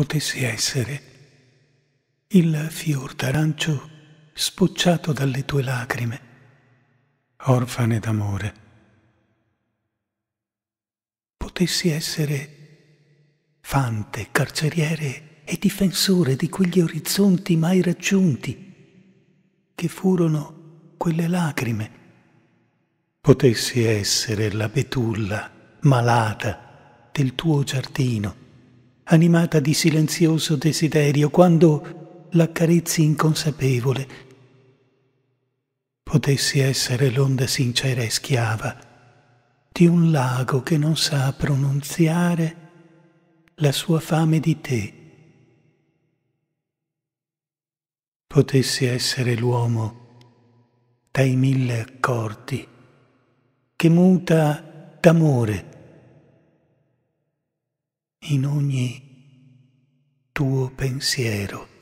potesse essere il fior d'arancio spucciato dalle tue lacrime, orfane d'amore. Potessi essere fante, carceriere e difensore di quegli orizzonti mai raggiunti, che furono quelle lacrime. Potessi essere la betulla malata del tuo giardino, animata di silenzioso desiderio, quando l'accarezzi inconsapevole. Potessi essere l'onda sincera e schiava di un lago che non sa pronunziare la sua fame di te. Potessi essere l'uomo dai mille accordi che muta d'amore in ogni tuo pensiero.